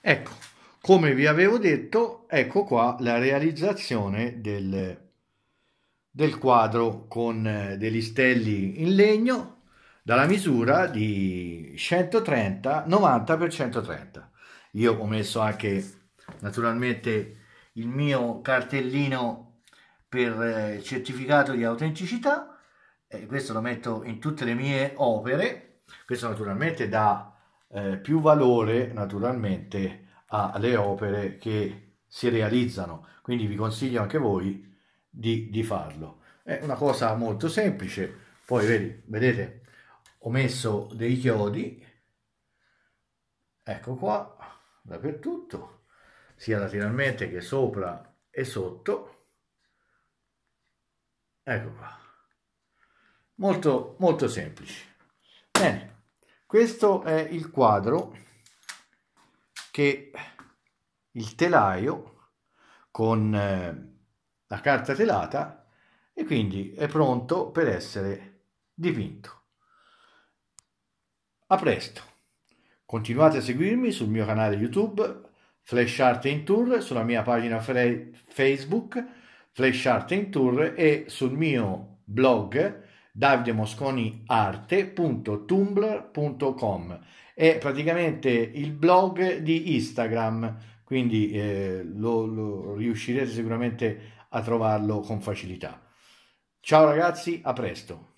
Ecco, come vi avevo detto, ecco qua la realizzazione del, del quadro con eh, degli stelli in legno dalla misura di 130 90 x 130 io ho messo anche naturalmente il mio cartellino per eh, certificato di autenticità eh, questo lo metto in tutte le mie opere questo naturalmente dà eh, più valore naturalmente alle opere che si realizzano. Quindi vi consiglio anche voi di, di farlo. È una cosa molto semplice. Poi vedi, vedete, ho messo dei chiodi, ecco qua, dappertutto, sia lateralmente che sopra e sotto. Ecco qua. Molto, molto semplice. Bene. Questo è il quadro che il telaio con eh, la carta telata e quindi è pronto per essere dipinto. A presto! Continuate a seguirmi sul mio canale YouTube Flash Art in Tour, sulla mia pagina Facebook Flash Art in Tour e sul mio blog davidemosconiarte.tumblr.com è praticamente il blog di Instagram quindi eh, lo, lo riuscirete sicuramente a trovarlo con facilità ciao ragazzi a presto